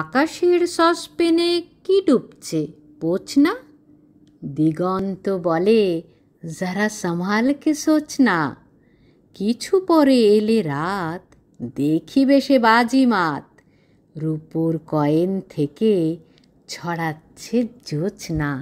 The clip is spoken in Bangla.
আকাশের সসপেনে কি ডুবছে না দিগন্ত বলে যারা সামালকে না কিছু পরে এলে রাত দেখি বেশে বাজি মাত রূপোর কয়েন থেকে ছড়াচ্ছে না